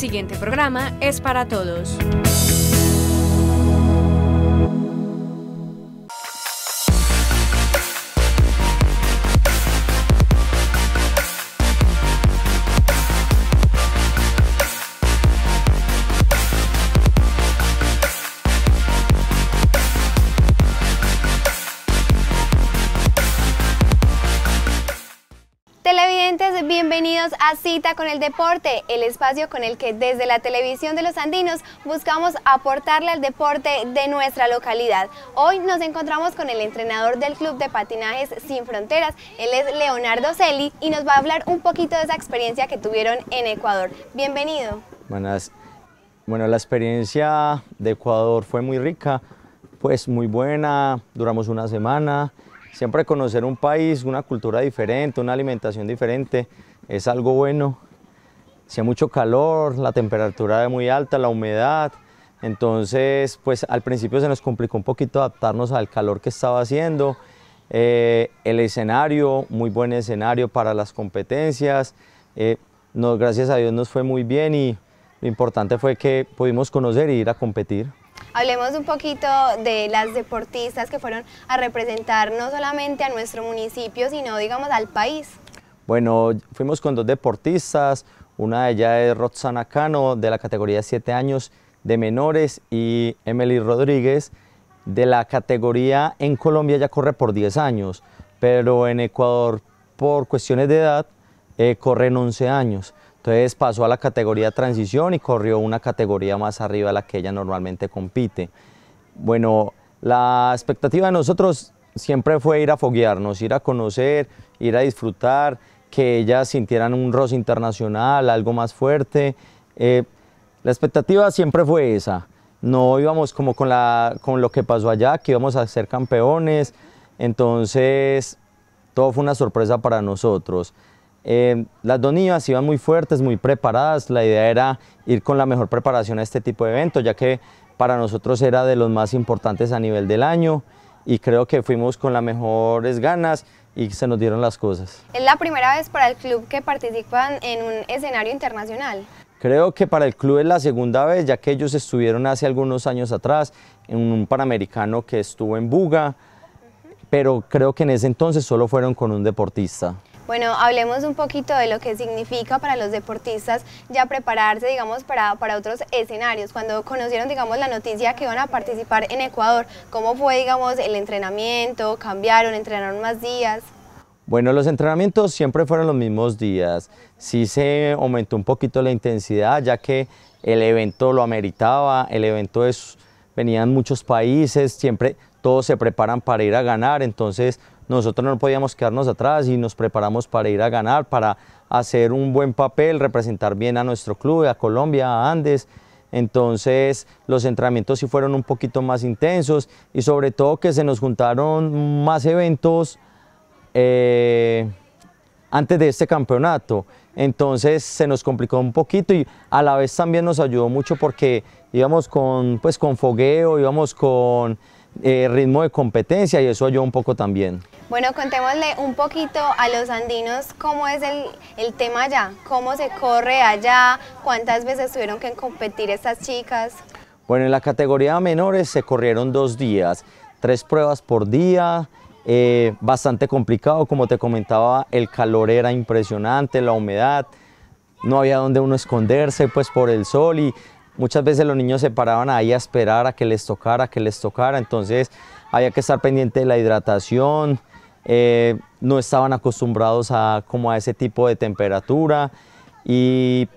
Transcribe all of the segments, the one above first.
siguiente programa es para todos. Cita con el Deporte, el espacio con el que desde la televisión de los andinos buscamos aportarle al deporte de nuestra localidad. Hoy nos encontramos con el entrenador del Club de Patinajes Sin Fronteras, él es Leonardo Celi y nos va a hablar un poquito de esa experiencia que tuvieron en Ecuador. Bienvenido. Buenas. Bueno, la experiencia de Ecuador fue muy rica, pues muy buena, duramos una semana, siempre conocer un país, una cultura diferente, una alimentación diferente, es algo bueno. Hacía mucho calor, la temperatura era muy alta, la humedad, entonces pues al principio se nos complicó un poquito adaptarnos al calor que estaba haciendo. Eh, el escenario, muy buen escenario para las competencias, eh, nos, gracias a Dios nos fue muy bien y lo importante fue que pudimos conocer y ir a competir. Hablemos un poquito de las deportistas que fueron a representar no solamente a nuestro municipio, sino digamos al país. Bueno, fuimos con dos deportistas, una de ellas es Roxana Cano, de la categoría 7 años de menores, y Emily Rodríguez, de la categoría en Colombia, ya corre por 10 años, pero en Ecuador, por cuestiones de edad, eh, en 11 años. Entonces pasó a la categoría transición y corrió una categoría más arriba a la que ella normalmente compite. Bueno, la expectativa de nosotros siempre fue ir a foguearnos, ir a conocer, ir a disfrutar, que ellas sintieran un roce internacional, algo más fuerte. Eh, la expectativa siempre fue esa. No íbamos como con, lo que pasó allá, que íbamos a ser campeones. Entonces, todo fue una sorpresa para nosotros. Eh, las dos niñas iban muy fuertes, muy preparadas. La idea era ir con la mejor preparación a este tipo de evento, ya que para nosotros era de los más importantes a nivel del año y creo que fuimos con las mejores ganas y se nos dieron las cosas. ¿Es la primera vez para el club que participan en un escenario internacional? Creo que para el club es la segunda vez, ya que ellos estuvieron hace algunos años atrás en un Panamericano que estuvo en Buga, pero creo que en ese entonces solo fueron con un deportista. Bueno, hablemos un poquito de lo que significa para los deportistas ya prepararse, digamos, para, para otros escenarios. Cuando conocieron, digamos, la noticia que iban a participar en Ecuador, ¿cómo fue, digamos, el entrenamiento? ¿Cambiaron? ¿Entrenaron más días? Bueno, los entrenamientos siempre fueron los mismos días. Sí se aumentó un poquito la intensidad, ya que el evento lo ameritaba, el evento es, venían muchos países, siempre todos se preparan para ir a ganar, entonces nosotros no podíamos quedarnos atrás y nos preparamos para ir a ganar, para hacer un buen papel, representar bien a nuestro club, a Colombia, a Andes. Entonces los entrenamientos sí fueron un poquito más intensos y sobre todo que se nos juntaron más eventos eh, antes de este campeonato. Entonces se nos complicó un poquito y a la vez también nos ayudó mucho porque íbamos con, pues, con fogueo, íbamos con eh, ritmo de competencia y eso yo un poco también. Bueno, contémosle un poquito a los andinos cómo es el, el tema allá, cómo se corre allá, cuántas veces tuvieron que competir estas chicas. Bueno, en la categoría menores se corrieron dos días, tres pruebas por día, eh, bastante complicado, como te comentaba, el calor era impresionante, la humedad, no había donde uno esconderse pues por el sol y Muchas veces los niños se paraban ahí a esperar a que les tocara, que les tocara, entonces había que estar pendiente de la hidratación, eh, no estaban acostumbrados a, como a ese tipo de temperatura y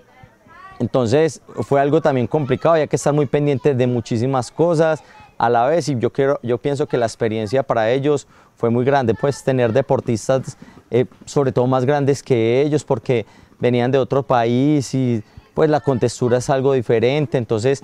entonces fue algo también complicado, había que estar muy pendiente de muchísimas cosas a la vez y yo, yo pienso que la experiencia para ellos fue muy grande, pues tener deportistas eh, sobre todo más grandes que ellos porque venían de otro país y pues la contextura es algo diferente, entonces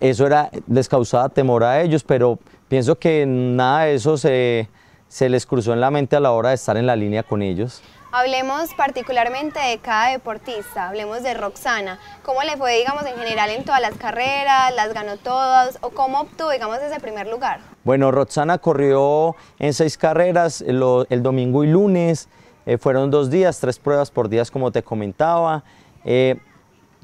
eso era, les causaba temor a ellos, pero pienso que nada de eso se, se les cruzó en la mente a la hora de estar en la línea con ellos. Hablemos particularmente de cada deportista, hablemos de Roxana. ¿Cómo le fue, digamos, en general en todas las carreras? ¿Las ganó todas? ¿O cómo obtuvo, digamos, ese primer lugar? Bueno, Roxana corrió en seis carreras el domingo y lunes. Eh, fueron dos días, tres pruebas por días, como te comentaba. Eh,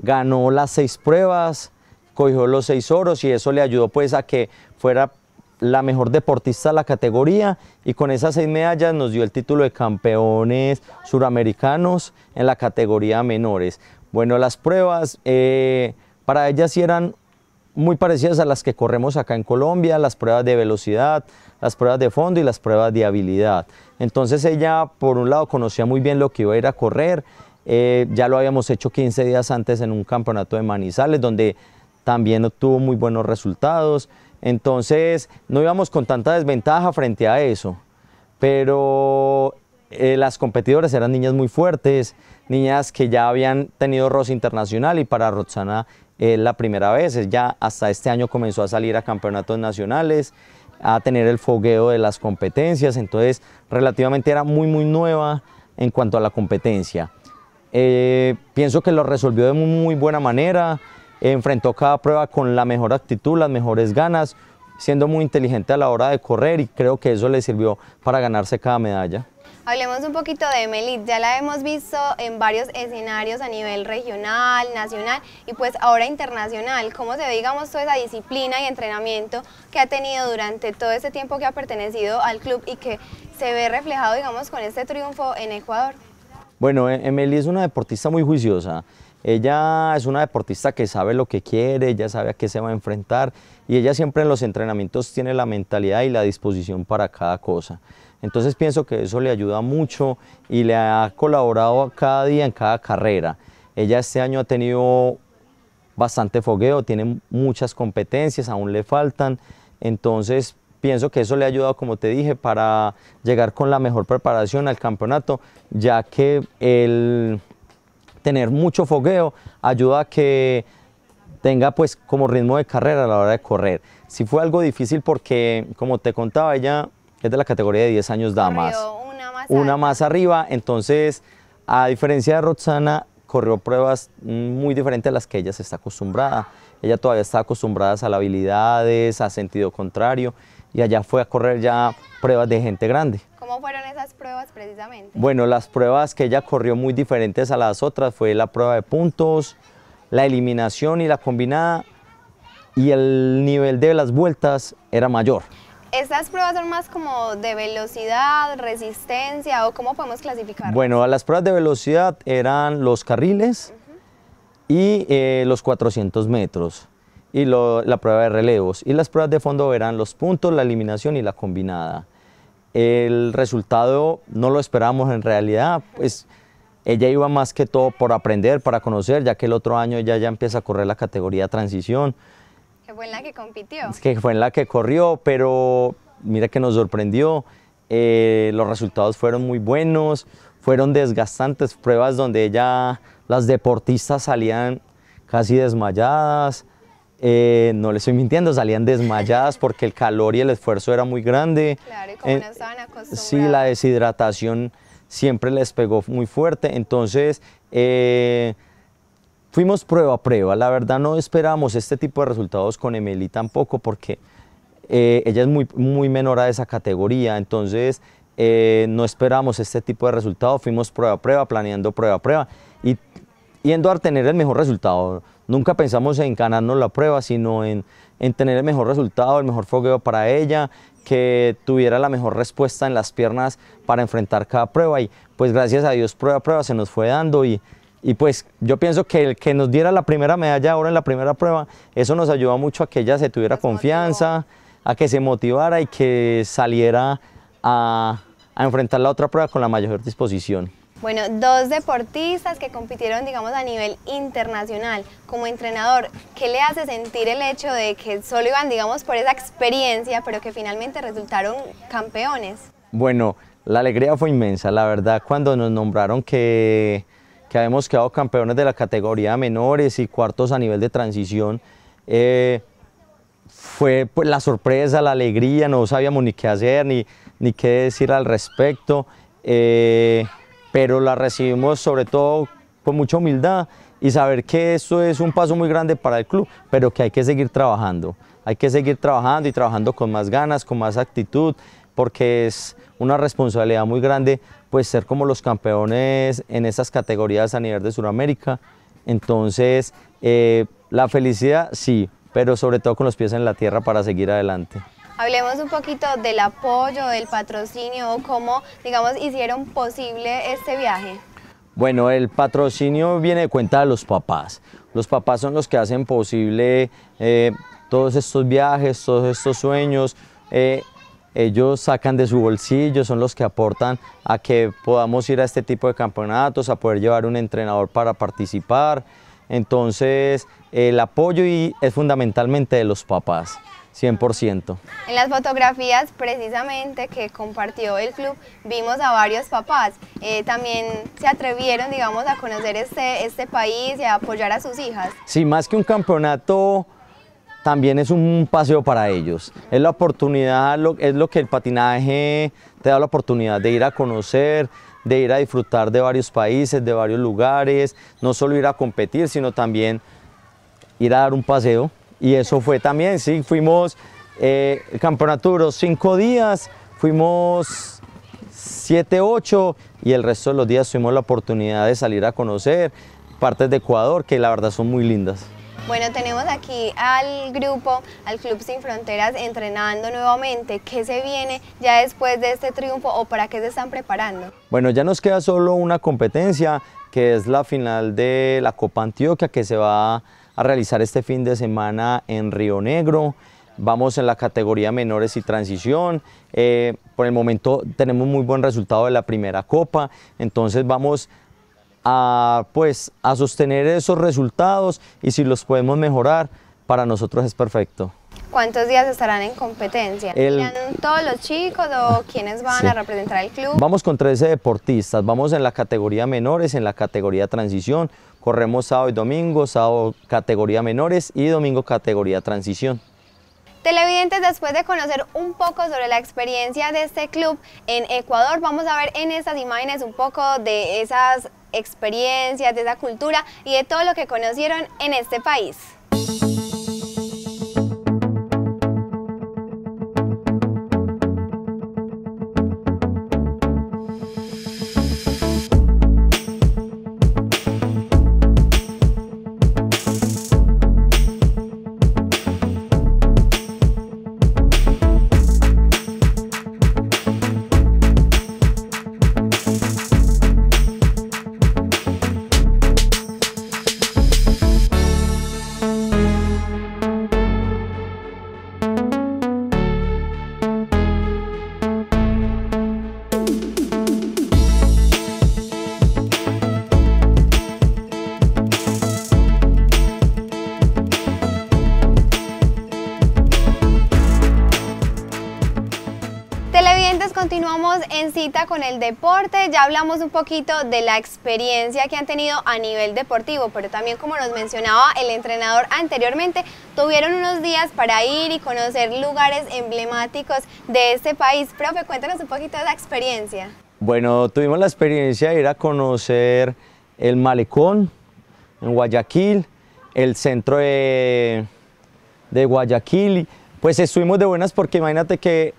ganó las seis pruebas, cogió los seis oros y eso le ayudó pues a que fuera la mejor deportista de la categoría y con esas seis medallas nos dio el título de campeones suramericanos en la categoría menores. Bueno, las pruebas eh, para ellas sí eran muy parecidas a las que corremos acá en Colombia, las pruebas de velocidad, las pruebas de fondo y las pruebas de habilidad. Entonces ella, por un lado, conocía muy bien lo que iba a ir a correr eh, ya lo habíamos hecho 15 días antes en un campeonato de Manizales, donde también obtuvo muy buenos resultados. Entonces, no íbamos con tanta desventaja frente a eso, pero eh, las competidoras eran niñas muy fuertes, niñas que ya habían tenido roce internacional y para Roxana es eh, la primera vez, ya hasta este año comenzó a salir a campeonatos nacionales, a tener el fogueo de las competencias, entonces relativamente era muy muy nueva en cuanto a la competencia. Eh, pienso que lo resolvió de muy, buena manera, enfrentó cada prueba con la mejor actitud, las mejores ganas, siendo muy inteligente a la hora de correr y creo que eso le sirvió para ganarse cada medalla. Hablemos un poquito de Melit, ya la hemos visto en varios escenarios a nivel regional, nacional y pues ahora internacional. ¿Cómo se ve, digamos, toda esa disciplina y entrenamiento que ha tenido durante todo ese tiempo que ha pertenecido al club y que se ve reflejado, digamos, con este triunfo en Ecuador? Bueno, e-, Emily es una deportista muy juiciosa. Ella es una deportista que sabe lo que quiere, ella sabe a qué se va a enfrentar y ella siempre en los entrenamientos tiene la mentalidad y la disposición para cada cosa. Entonces pienso que eso le ayuda mucho y le ha colaborado cada día en cada carrera. Ella este año ha tenido bastante fogueo, tiene muchas competencias, aún le faltan. Entonces Pienso que eso le ha ayudado, como te dije, para llegar con la mejor preparación al campeonato, ya que el tener mucho fogueo ayuda a que tenga pues como ritmo de carrera a la hora de correr. si fue algo difícil porque, como te contaba, ella es de la categoría de 10 años damas. más, una más arriba, entonces, a diferencia de Roxana, corrió pruebas muy diferentes a las que ella se está acostumbrada. Ella todavía está acostumbrada a las habilidades, a sentido contrario, y allá fue a correr ya pruebas de gente grande. ¿Cómo fueron esas pruebas precisamente? Bueno, las pruebas que ella corrió muy diferentes a las otras fue la prueba de puntos, la eliminación y la combinada, y el nivel de las vueltas era mayor. ¿Estas pruebas son más como de velocidad, resistencia o cómo podemos clasificar? Bueno, a las pruebas de velocidad eran los carriles, y eh, los 400 metros y la prueba de relevos. Y las pruebas de fondo verán los puntos, la eliminación y la combinada. El resultado no lo esperamos en realidad, pues ella iba más que todo por aprender, para conocer, ya que el otro año ella ya empieza a correr la categoría transición. Que fue en la que compitió. Es que fue en la que corrió, pero mira que nos sorprendió. Eh, los resultados fueron muy buenos, fueron desgastantes, pruebas donde ella las deportistas salían casi desmayadas, eh, no les estoy mintiendo, salían desmayadas porque el calor y el esfuerzo era muy grande. Claro, y como estaban acostumbrados. Sí, la deshidratación siempre les pegó muy fuerte, entonces eh, fuimos prueba a prueba. La verdad no esperamos este tipo de resultados con Emily tampoco porque eh, ella es muy, muy menor a esa categoría, entonces no esperamos este tipo de resultados, fuimos prueba a prueba, planeando prueba a prueba y yendo a tener el mejor resultado. Nunca pensamos en ganarnos la prueba, sino en, tener el mejor resultado, el mejor fogueo para ella, que tuviera la mejor respuesta en las piernas para enfrentar cada prueba. Y pues gracias a Dios, prueba a prueba se nos fue dando y, y pues yo pienso que el que nos diera la primera medalla ahora en la primera prueba, eso nos ayudó mucho a que ella se tuviera confianza, a que se motivara y que saliera a, a enfrentar la otra prueba con la mayor disposición. Bueno, dos deportistas que compitieron, digamos, a nivel internacional. Como entrenador, ¿qué le hace sentir el hecho de que solo iban, digamos, por esa experiencia, pero que finalmente resultaron campeones? Bueno, la alegría fue inmensa, la verdad, cuando nos nombraron que, habíamos quedado campeones de la categoría menores y cuartos a nivel de transición, eh, fue pues, la sorpresa, la alegría, no sabíamos ni qué hacer, ni, ni qué decir al respecto. Eh, pero la recibimos sobre todo con mucha humildad y saber que esto es un paso muy grande para el club, pero que hay que seguir trabajando. Hay que seguir trabajando y trabajando con más ganas, con más actitud, porque es una responsabilidad muy grande pues ser como los campeones en esas categorías a nivel de Sudamérica. Entonces, eh, la felicidad sí, pero sobre todo con los pies en la tierra para seguir adelante. Hablemos un poquito del apoyo, del patrocinio, cómo, digamos, hicieron posible este viaje. Bueno, el patrocinio viene de cuenta de los papás. Los papás son los que hacen posible eh, todos estos viajes, todos estos sueños. Eh, ellos sacan de su bolsillo, son los que aportan a que podamos ir a este tipo de campeonatos, a poder llevar un entrenador para participar. Entonces, el apoyo es fundamentalmente de los papás. 100%. En las fotografías precisamente que compartió el club vimos a varios papás. Eh, también se atrevieron, digamos, a conocer este, este país y a apoyar a sus hijas. Sí, más que un campeonato, también es un paseo para ellos. Es la oportunidad, es lo que el patinaje te da la oportunidad de ir a conocer, de ir a disfrutar de varios países, de varios lugares, no solo ir a competir, sino también ir a dar un paseo y eso fue también, sí, fuimos eh, cinco días, fuimos siete, ocho y el resto de los días tuvimos la oportunidad de salir a conocer partes de Ecuador que la verdad son muy lindas. Bueno, tenemos aquí al grupo, al Club Sin Fronteras, entrenando nuevamente. ¿Qué se viene ya después de este triunfo o para qué se están preparando? Bueno, ya nos queda solo una competencia, que es la final de la Copa Antioquia, que se va a a realizar este fin de semana en Río Negro. Vamos en la categoría menores y transición. Eh, por el momento tenemos muy buen resultado de la primera copa, entonces vamos a, pues, a sostener esos resultados y si los podemos mejorar, para nosotros es perfecto. ¿Cuántos días estarán en competencia? El... todos los chicos o quiénes van a representar el club? Vamos con 13 deportistas, vamos en la categoría menores, en la categoría transición, corremos sábado y domingo, sábado categoría menores y domingo categoría transición. Televidentes, después de conocer un poco sobre la experiencia de este club en Ecuador, vamos a ver en estas imágenes un poco de esas experiencias, de esa cultura y de todo lo que conocieron en este país. cita con el deporte, ya hablamos un poquito de la experiencia que han tenido a nivel deportivo, pero también como nos mencionaba el entrenador anteriormente, tuvieron unos días para ir y conocer lugares emblemáticos de este país. Profe, cuéntanos un poquito de la experiencia. Bueno, tuvimos la experiencia de ir a conocer el malecón en Guayaquil, el centro de, de Guayaquil, pues estuvimos de buenas porque imagínate que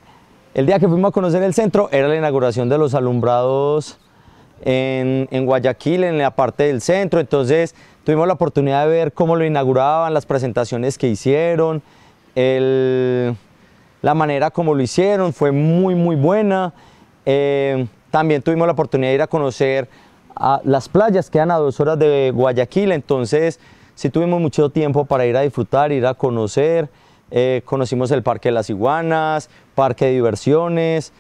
el día que fuimos a conocer el centro era la inauguración de los alumbrados en, Guayaquil, en la parte del centro, entonces tuvimos la oportunidad de ver cómo lo inauguraban, las presentaciones que hicieron, la manera como lo hicieron, fue muy muy buena. Eh, también tuvimos la oportunidad de ir a conocer a las playas, que quedan a dos horas de Guayaquil, entonces sí tuvimos mucho tiempo para ir a disfrutar, ir a conocer, eh, conocimos el Parque de las Iguanas, Parque de Diversiones,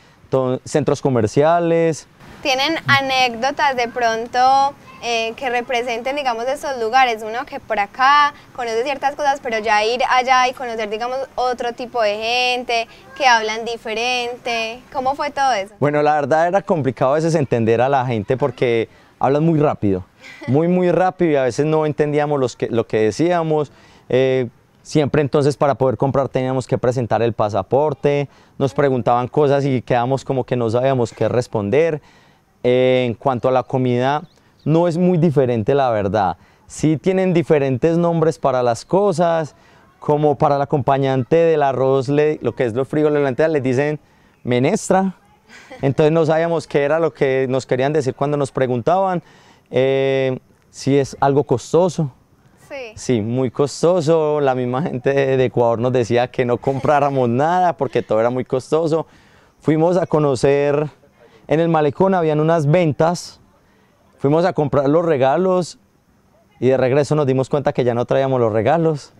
centros comerciales. ¿Tienen anécdotas de pronto eh, que representen, digamos, esos lugares? Uno que por acá conoce ciertas cosas, pero ya ir allá y conocer, digamos, otro tipo de gente, que hablan diferente. ¿Cómo fue todo eso? Bueno, la verdad era complicado a veces entender a la gente porque hablan muy rápido, muy, muy rápido y a veces no entendíamos los que, lo que decíamos. Eh, Siempre entonces para poder comprar teníamos que presentar el pasaporte, nos preguntaban cosas y quedamos como que no sabíamos qué responder. Eh, en cuanto a la comida, no es muy diferente la verdad. Sí tienen diferentes nombres para las cosas, como para el acompañante del arroz, lo que es los de la le dicen menestra. Entonces no sabíamos qué era lo que nos querían decir cuando nos preguntaban. Eh, si es algo costoso, Sí, muy costoso. La misma gente de Ecuador nos decía que no compráramos nada porque todo era muy costoso. Fuimos a conocer, en el malecón habían unas ventas. Fuimos a comprar los regalos y de regreso nos dimos cuenta que ya no traíamos los regalos.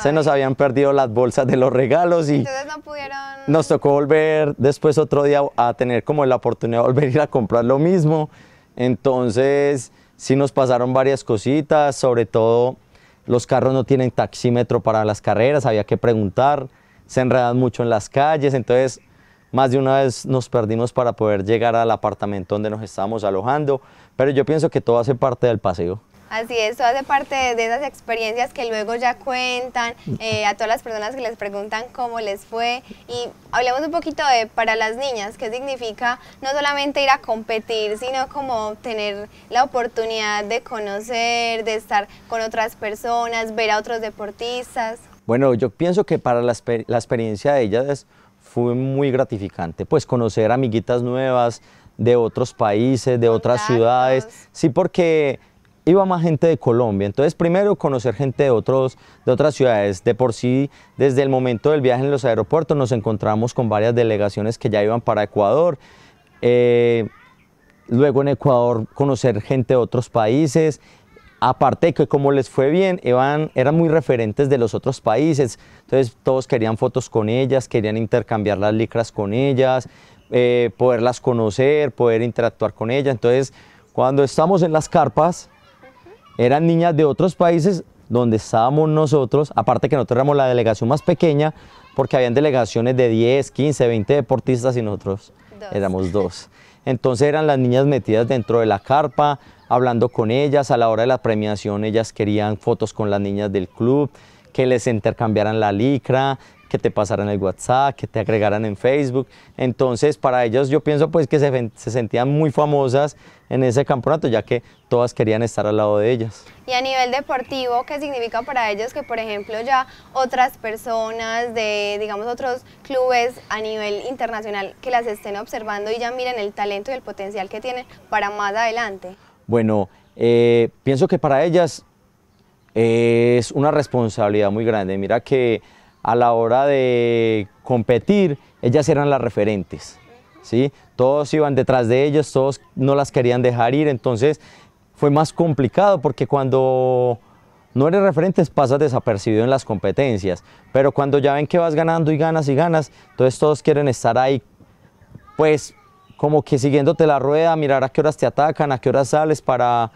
Se nos habían perdido las bolsas de los regalos y nos tocó volver después otro día a tener como la oportunidad de volver a a comprar lo mismo. Entonces sí nos pasaron varias cositas, sobre todo los carros no tienen taxímetro para las carreras, había que preguntar, se enredan mucho en las calles, entonces más de una vez nos perdimos para poder llegar al apartamento donde nos estábamos alojando, pero yo pienso que todo hace parte del paseo. Así es, eso hace parte de esas experiencias que luego ya cuentan mm. eh, a todas las personas que les preguntan cómo les fue. Y hablemos un poquito de para las niñas, qué significa no solamente ir a competir, sino como tener la oportunidad de conocer, de estar con otras personas, ver a otros deportistas. Bueno, yo pienso que para la, experiencia de ellas fue muy gratificante, pues conocer amiguitas nuevas de otros países, de otras ciudades. Sí, porque iba más gente de Colombia. Entonces, primero conocer gente de, otros, de otras ciudades. De por sí, desde el momento del viaje en los aeropuertos, nos encontramos con varias delegaciones que ya iban para Ecuador. Eh, luego en Ecuador, conocer gente de otros países. Aparte que como les fue bien, eran, eran muy referentes de los otros países. Entonces todos querían fotos con ellas, querían intercambiar las licras con ellas, eh, poderlas conocer, poder interactuar con ellas. Entonces cuando estamos en las carpas, eran niñas de otros países donde estábamos nosotros, aparte que nosotros éramos la delegación más pequeña, porque habían delegaciones de 10, 15, 20 deportistas y nosotros éramos dos. Entonces eran las niñas metidas dentro de la carpa, hablando con ellas, a la hora de la premiación ellas querían fotos con las niñas del club, que les intercambiaran la licra, que te pasaran el WhatsApp, que te agregaran en Facebook. Entonces, para ellas, yo pienso pues que se, sentían muy famosas en ese campeonato, ya que todas querían estar al lado de ellas. Y a nivel deportivo, ¿qué significa para ellos que, por ejemplo, ya otras personas de, digamos, otros clubes a nivel internacional que las estén observando y ya miren el talento y el potencial que tienen para más adelante? Bueno, eh, pienso que para ellas es una responsabilidad muy grande. Mira que a la hora de competir, ellas eran las referentes. ¿sí? Todos iban detrás de ellos, todos no las querían dejar ir, entonces fue más complicado porque cuando no eres referentes pasas desapercibido en las competencias, pero cuando ya ven que vas ganando y ganas y ganas, entonces todos quieren estar ahí, pues como que siguiéndote la rueda, mirar a qué horas te atacan, a qué horas sales para,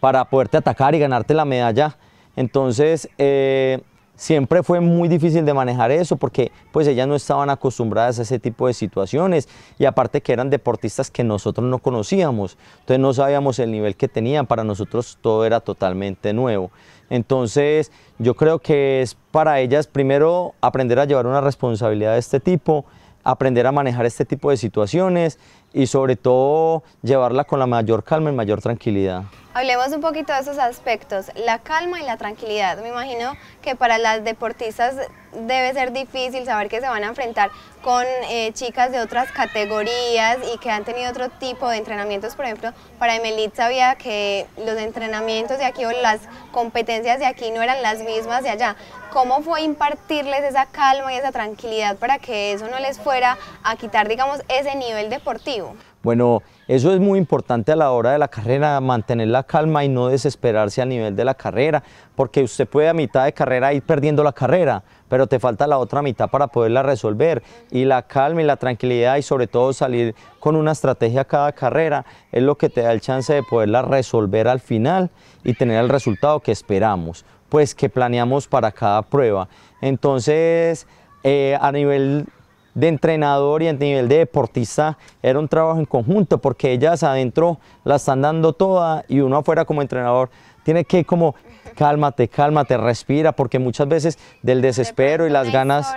para poderte atacar y ganarte la medalla. Entonces, eh, siempre fue muy difícil de manejar eso porque pues ellas no estaban acostumbradas a ese tipo de situaciones y aparte que eran deportistas que nosotros no conocíamos, entonces no sabíamos el nivel que tenían, para nosotros todo era totalmente nuevo. Entonces yo creo que es para ellas primero aprender a llevar una responsabilidad de este tipo, aprender a manejar este tipo de situaciones y sobre todo llevarla con la mayor calma y mayor tranquilidad. Hablemos un poquito de esos aspectos, la calma y la tranquilidad. Me imagino que para las deportistas debe ser difícil saber que se van a enfrentar con eh, chicas de otras categorías y que han tenido otro tipo de entrenamientos. Por ejemplo, para Emelit sabía que los entrenamientos de aquí o las competencias de aquí no eran las mismas de allá. ¿Cómo fue impartirles esa calma y esa tranquilidad para que eso no les fuera a quitar, digamos, ese nivel deportivo? Bueno, eso es muy importante a la hora de la carrera, mantener la calma y no desesperarse a nivel de la carrera, porque usted puede a mitad de carrera ir perdiendo la carrera, pero te falta la otra mitad para poderla resolver. Y la calma y la tranquilidad y sobre todo salir con una estrategia a cada carrera es lo que te da el chance de poderla resolver al final y tener el resultado que esperamos, pues que planeamos para cada prueba. Entonces, eh, a nivel de entrenador y a nivel de deportista era un trabajo en conjunto porque ellas adentro la están dando toda y uno afuera como entrenador tiene que como cálmate, cálmate, respira porque muchas veces del desespero y las ganas...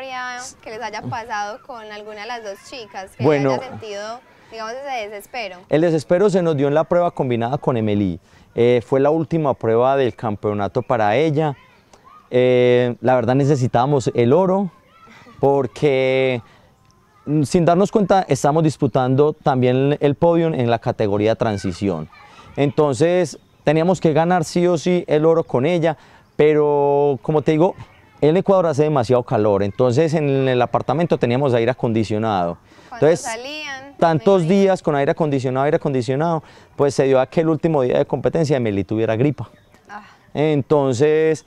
que les haya pasado con alguna de las dos chicas? Que bueno, sentido, digamos, ese desespero. El desespero se nos dio en la prueba combinada con Emily. Eh, fue la última prueba del campeonato para ella. Eh, la verdad necesitábamos el oro porque sin darnos cuenta, estamos disputando también el podio en la categoría transición. Entonces, teníamos que ganar sí o sí el oro con ella, pero como te digo, en Ecuador hace demasiado calor, entonces en el apartamento teníamos aire acondicionado. Entonces, tantos días con aire acondicionado, aire acondicionado, pues se dio a que el último día de competencia Meli tuviera gripa. Ah. Entonces,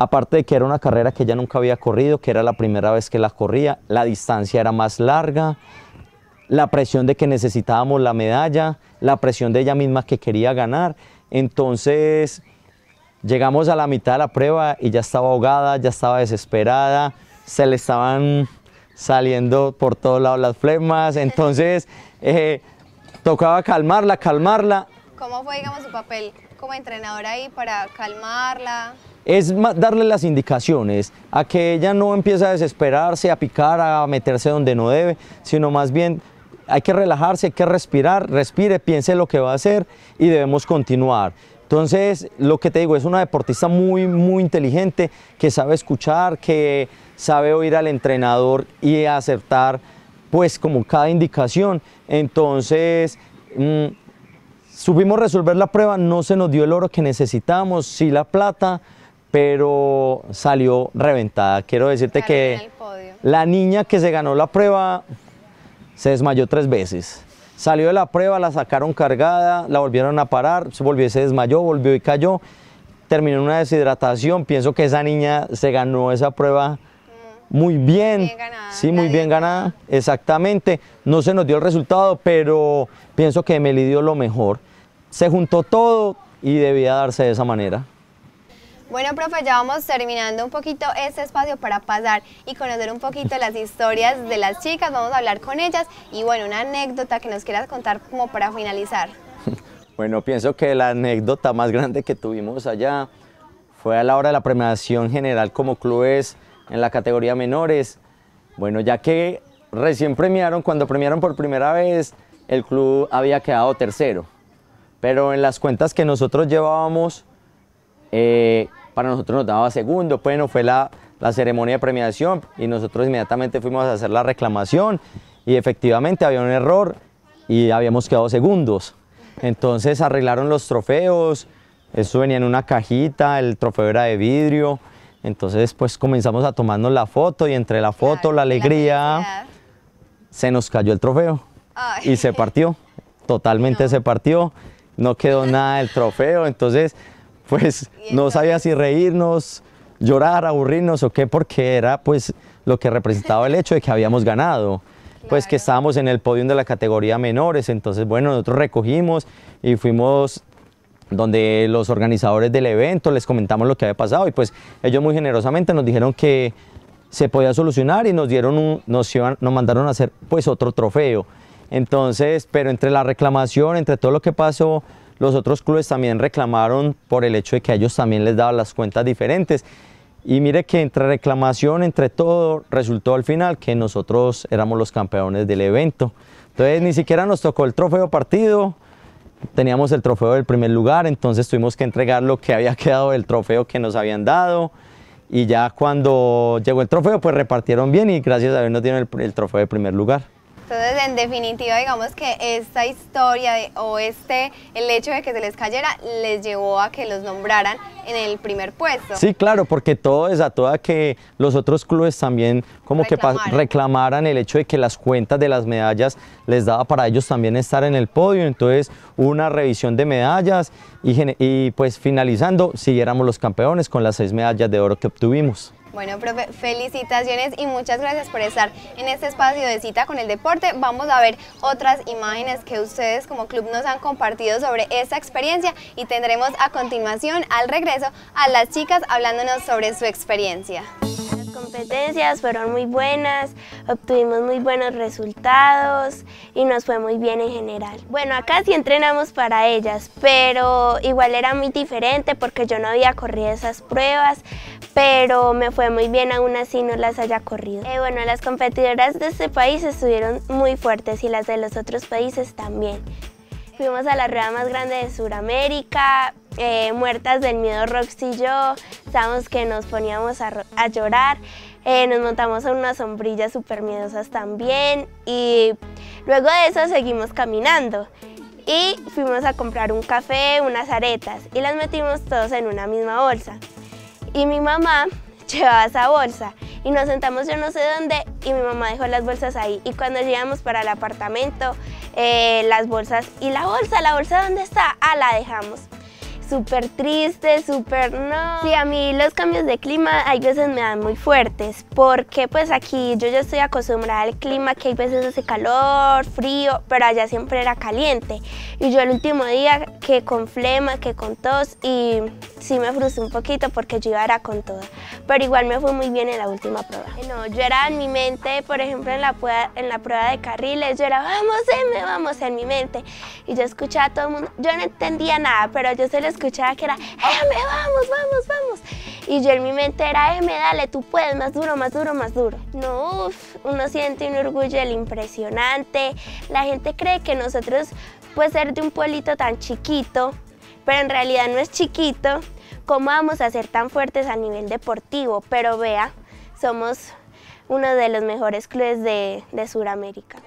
Aparte de que era una carrera que ella nunca había corrido, que era la primera vez que la corría, la distancia era más larga, la presión de que necesitábamos la medalla, la presión de ella misma que quería ganar. Entonces llegamos a la mitad de la prueba y ya estaba ahogada, ya estaba desesperada, se le estaban saliendo por todos lados las flemas, entonces eh, tocaba calmarla, calmarla. ¿Cómo fue, digamos, su papel como entrenadora ahí para calmarla? es darle las indicaciones a que ella no empiece a desesperarse, a picar, a meterse donde no debe, sino más bien hay que relajarse, hay que respirar, respire, piense lo que va a hacer y debemos continuar. Entonces, lo que te digo, es una deportista muy, muy inteligente, que sabe escuchar, que sabe oír al entrenador y aceptar, pues, como cada indicación. Entonces, mm, supimos resolver la prueba, no se nos dio el oro que necesitamos, sí la plata, pero salió reventada. Quiero decirte que la niña que se ganó la prueba se desmayó tres veces. Salió de la prueba, la sacaron cargada, la volvieron a parar, se volvió, desmayó, volvió y cayó. Terminó en una deshidratación. Pienso que esa niña se ganó esa prueba muy bien. sí, muy bien ganada, exactamente. No se nos dio el resultado, pero pienso que Meli dio lo mejor. Se juntó todo y debía darse de esa manera. Bueno, profe, ya vamos terminando un poquito este espacio para pasar y conocer un poquito las historias de las chicas, vamos a hablar con ellas y bueno, una anécdota que nos quieras contar como para finalizar. Bueno, pienso que la anécdota más grande que tuvimos allá fue a la hora de la premiación general como clubes en la categoría menores. Bueno, ya que recién premiaron, cuando premiaron por primera vez, el club había quedado tercero. Pero en las cuentas que nosotros llevábamos, eh, para nosotros nos daba segundo, pues nos fue la, ceremonia de premiación y nosotros inmediatamente fuimos a hacer la reclamación y efectivamente había un error y habíamos quedado segundos. Entonces arreglaron los trofeos, eso venía en una cajita, el trofeo era de vidrio, entonces pues comenzamos a tomarnos la foto y entre la foto, la alegría, se nos cayó el trofeo y se partió, totalmente se partió, no quedó nada del trofeo, entonces pues no sabía si reírnos, llorar, aburrirnos o qué, porque era pues lo que representaba el hecho de que habíamos ganado, pues que estábamos en el podio de la categoría menores, entonces bueno, nosotros recogimos y fuimos donde los organizadores del evento les comentamos lo que había pasado y pues ellos muy generosamente nos dijeron que se podía solucionar y nos dieron un, nos mandaron a hacer pues otro trofeo. Entonces, pero entre la reclamación, entre todo lo que pasó, los otros clubes también reclamaron por el hecho de que a ellos también les daban las cuentas diferentes. Y mire que entre reclamación, entre todo, resultó al final que nosotros éramos los campeones del evento. Entonces ni siquiera nos tocó el trofeo partido, teníamos el trofeo del primer lugar, entonces tuvimos que entregar lo que había quedado del trofeo que nos habían dado. Y ya cuando llegó el trofeo, pues repartieron bien y gracias a Dios nos dieron el, el trofeo de primer lugar. Entonces, en definitiva, digamos que esta historia o este, el hecho de que se les cayera les llevó a que los nombraran en el primer puesto. Sí, claro, porque todo es a toda que los otros clubes también como que reclamaran el hecho de que las cuentas de las medallas les daba para ellos también estar en el podio, entonces una revisión de medallas y pues finalizando siguiéramos los campeones con las seis medallas de oro que obtuvimos. Bueno, profe, felicitaciones y muchas gracias por estar en este espacio de cita con el deporte. Vamos a ver otras imágenes que ustedes como club nos han compartido sobre esta experiencia y tendremos a continuación al regreso a las chicas hablándonos sobre su experiencia competencias fueron muy buenas, obtuvimos muy buenos resultados y nos fue muy bien en general. Bueno, acá sí entrenamos para ellas, pero igual era muy diferente porque yo no había corrido esas pruebas, pero me fue muy bien aún así no las haya corrido. Eh, bueno, las competidoras de este país estuvieron muy fuertes y las de los otros países también. Fuimos a la rueda más grande de Sudamérica, eh, muertas del miedo Roxy y yo, estábamos que nos poníamos a, llorar, eh, nos montamos en unas sombrillas súper miedosas también y luego de eso seguimos caminando y fuimos a comprar un café, unas aretas y las metimos todos en una misma bolsa. Y mi mamá llevaba esa bolsa y nos sentamos yo no sé dónde y mi mamá dejó las bolsas ahí y cuando llegamos para el apartamento eh, las bolsas. ¿Y la bolsa? ¿La bolsa dónde está? Ah, la dejamos súper triste, súper no. Sí, a mí los cambios de clima hay veces me dan muy fuertes, porque pues aquí yo ya estoy acostumbrada al clima que hay veces hace calor, frío, pero allá siempre era caliente. Y yo el último día que con flema, que con tos, y sí me frustré un poquito porque yo iba con todo, Pero igual me fue muy bien en la última prueba. No, yo era en mi mente, por ejemplo, en la, prueba, en la prueba de carriles, yo era, vamos, M, vamos, en mi mente. Y yo escuchaba a todo el mundo, yo no entendía nada, pero yo se les escuchaba que era, M, vamos, vamos, vamos. Y yo en mi mente era, M, dale, tú puedes, más duro, más duro, más duro. No, uff uno siente un orgullo impresionante. La gente cree que nosotros, pues ser de un pueblito tan chiquito, pero en realidad no es chiquito, ¿cómo vamos a ser tan fuertes a nivel deportivo? Pero vea, somos uno de los mejores clubes de, de Sudamérica.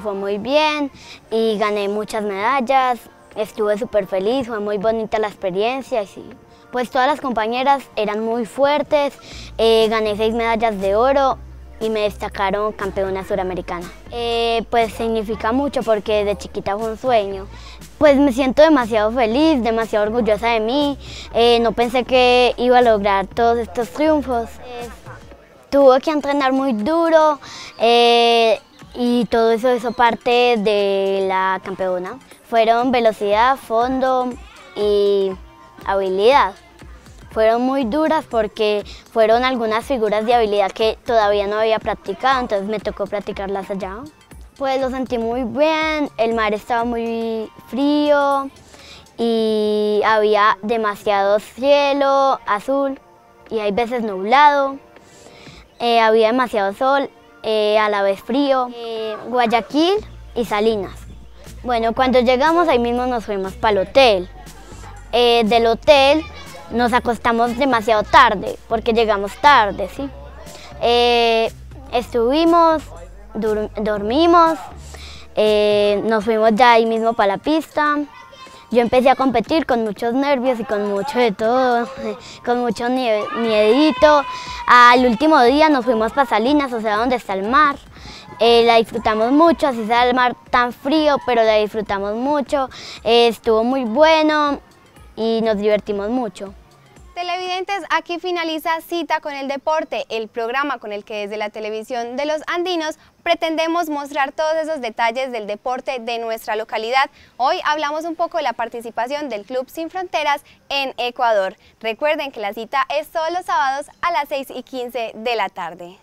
fue muy bien y gané muchas medallas, estuve súper feliz, fue muy bonita la experiencia. y Pues todas las compañeras eran muy fuertes, eh, gané seis medallas de oro y me destacaron campeona suramericana. Eh, pues significa mucho porque de chiquita fue un sueño. Pues me siento demasiado feliz, demasiado orgullosa de mí. Eh, no pensé que iba a lograr todos estos triunfos. tuve que entrenar muy duro y todo eso hizo parte de la campeona. Fueron velocidad, fondo y habilidad. Fueron muy duras porque fueron algunas figuras de habilidad que todavía no había practicado, entonces me tocó practicarlas allá. Pues lo sentí muy bien, el mar estaba muy frío y había demasiado cielo azul y hay veces nublado, eh, había demasiado sol, a la vez frío, eh, Guayaquil y Salinas. Bueno, cuando llegamos ahí mismo nos fuimos para el hotel. Eh, del hotel nos acostamos demasiado tarde, porque llegamos tarde, ¿sí? Eh, estuvimos, dormimos, nos fuimos ya ahí mismo para la pista. Yo empecé a competir con muchos nervios y con mucho de todo, con mucho miedito. Al último día nos fuimos para Salinas, o sea, donde está el mar. Eh, la disfrutamos mucho, así sea el mar tan frío, pero la disfrutamos mucho. Eh, estuvo muy bueno y nos divertimos mucho aquí finaliza Cita con el Deporte, el programa con el que desde la televisión de los andinos pretendemos mostrar todos esos detalles del deporte de nuestra localidad. Hoy hablamos un poco de la participación del Club Sin Fronteras en Ecuador. Recuerden que la cita es todos los sábados a las 6 y 15 de la tarde.